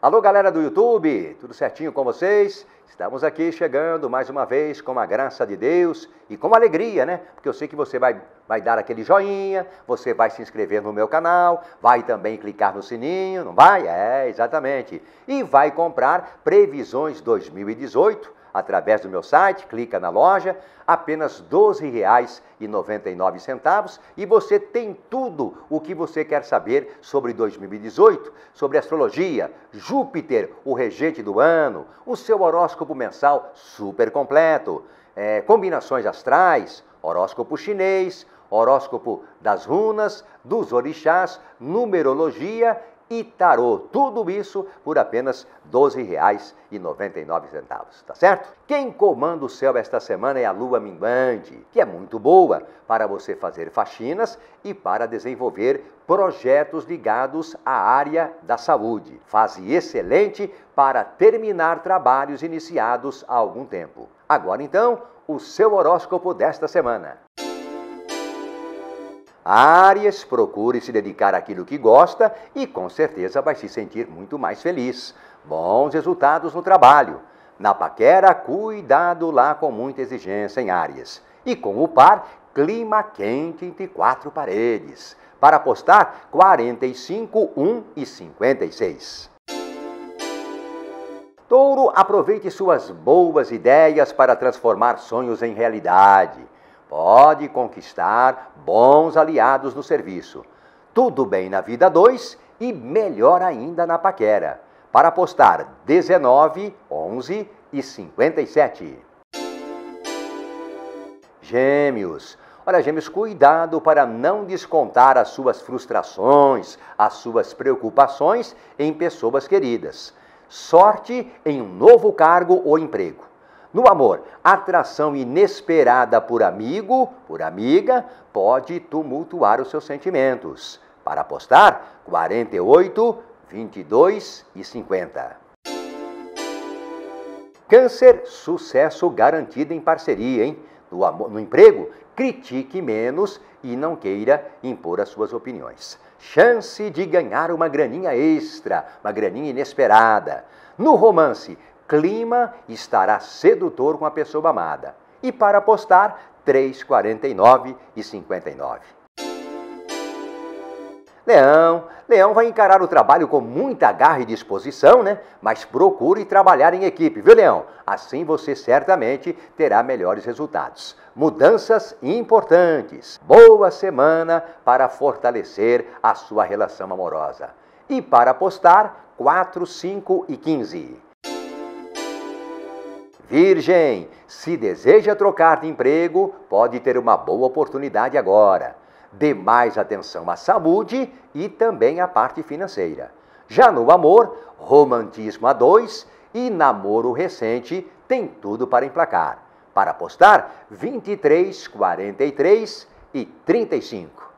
Alô, galera do YouTube, tudo certinho com vocês? Estamos aqui chegando mais uma vez com a graça de Deus e com alegria, né? Porque eu sei que você vai, vai dar aquele joinha, você vai se inscrever no meu canal, vai também clicar no sininho, não vai? É, exatamente. E vai comprar Previsões 2018 através do meu site, clica na loja, apenas R$ 12,99 e você tem tudo o que você quer saber sobre 2018, sobre astrologia, Júpiter, o regente do ano, o seu horóscopo mensal super completo, é, combinações astrais, horóscopo chinês, horóscopo das runas, dos orixás, numerologia e tarô. Tudo isso por apenas R$ 12,99, tá certo? Quem comanda o céu esta semana é a lua minguante, que é muito boa para você fazer faxinas e para desenvolver projetos ligados à área da saúde. Fase excelente para terminar trabalhos iniciados há algum tempo. Agora então, o seu horóscopo desta semana áreas, procure se dedicar àquilo que gosta e com certeza vai se sentir muito mais feliz. Bons resultados no trabalho. Na paquera, cuidado lá com muita exigência em áreas. E com o par, clima quente entre quatro paredes. Para apostar, 45, 1 e 56. Touro, aproveite suas boas ideias para transformar sonhos em realidade pode conquistar bons aliados no serviço. Tudo bem na vida 2 e melhor ainda na paquera. Para apostar 19, 11 e 57. Gêmeos. Olha, gêmeos, cuidado para não descontar as suas frustrações, as suas preocupações em pessoas queridas. Sorte em um novo cargo ou emprego. No amor, atração inesperada por amigo, por amiga, pode tumultuar os seus sentimentos. Para apostar, 48, 22 e 50. Câncer, sucesso garantido em parceria, hein? No, amor, no emprego, critique menos e não queira impor as suas opiniões. Chance de ganhar uma graninha extra, uma graninha inesperada. No romance, clima estará sedutor com a pessoa amada. E para apostar, 3, 49 e 59. Leão, Leão vai encarar o trabalho com muita garra e disposição, né? Mas procure trabalhar em equipe, viu, Leão? Assim você certamente terá melhores resultados. Mudanças importantes. Boa semana para fortalecer a sua relação amorosa. E para apostar, 4, 5 e 15. Virgem, se deseja trocar de emprego, pode ter uma boa oportunidade agora. Dê mais atenção à saúde e também à parte financeira. Já no amor, romantismo a dois e namoro recente tem tudo para emplacar. Para apostar, 23, 43 e 35.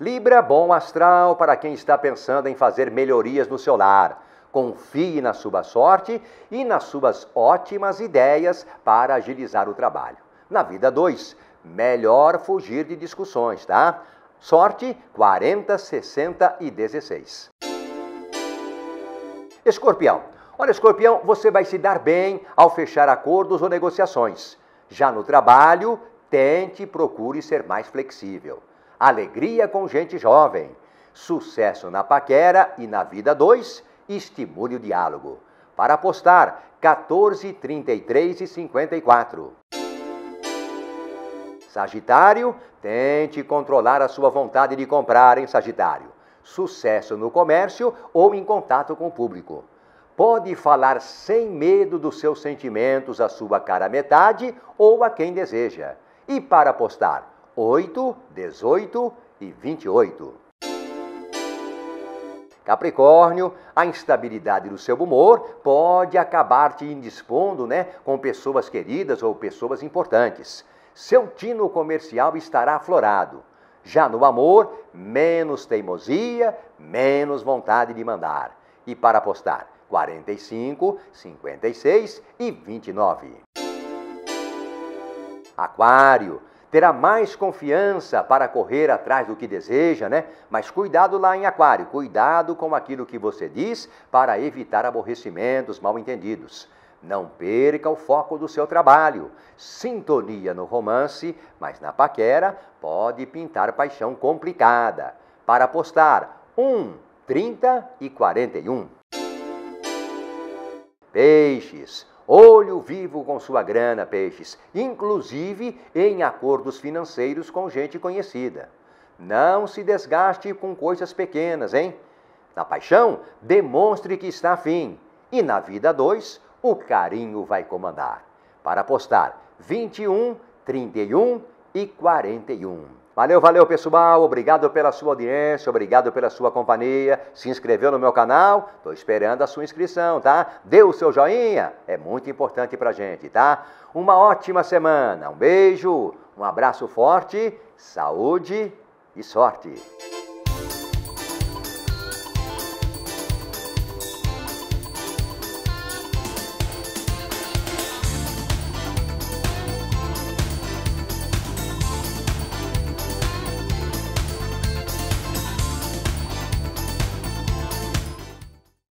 Libra bom astral para quem está pensando em fazer melhorias no seu lar Confie na sua sorte e nas suas ótimas ideias para agilizar o trabalho. Na vida 2, melhor fugir de discussões, tá? Sorte 40, 60 e 16. Escorpião. Olha, escorpião, você vai se dar bem ao fechar acordos ou negociações. Já no trabalho, tente e procure ser mais flexível. Alegria com gente jovem. Sucesso na paquera e na vida 2 estimule o diálogo. Para apostar, 14, 33 e 54. Sagitário, tente controlar a sua vontade de comprar em Sagitário. Sucesso no comércio ou em contato com o público. Pode falar sem medo dos seus sentimentos à sua cara metade ou a quem deseja. E para apostar, 8, 18 e 28. Capricórnio, a instabilidade do seu humor pode acabar te indispondo né, com pessoas queridas ou pessoas importantes. Seu tino comercial estará aflorado. Já no amor, menos teimosia, menos vontade de mandar. E para apostar, 45, 56 e 29. Aquário, terá mais confiança para correr atrás do que deseja, né? Mas cuidado lá em Aquário, cuidado com aquilo que você diz para evitar aborrecimentos, mal-entendidos. Não perca o foco do seu trabalho. Sintonia no romance, mas na paquera pode pintar paixão complicada. Para apostar, 1, 30 e 41. Peixes. Olho vivo com sua grana, peixes, inclusive em acordos financeiros com gente conhecida. Não se desgaste com coisas pequenas, hein? Na paixão, demonstre que está afim. E na vida 2, o carinho vai comandar. Para apostar, 21, 31 e 41. Valeu, valeu pessoal, obrigado pela sua audiência, obrigado pela sua companhia. Se inscreveu no meu canal? estou esperando a sua inscrição, tá? Dê o seu joinha, é muito importante pra gente, tá? Uma ótima semana, um beijo, um abraço forte, saúde e sorte.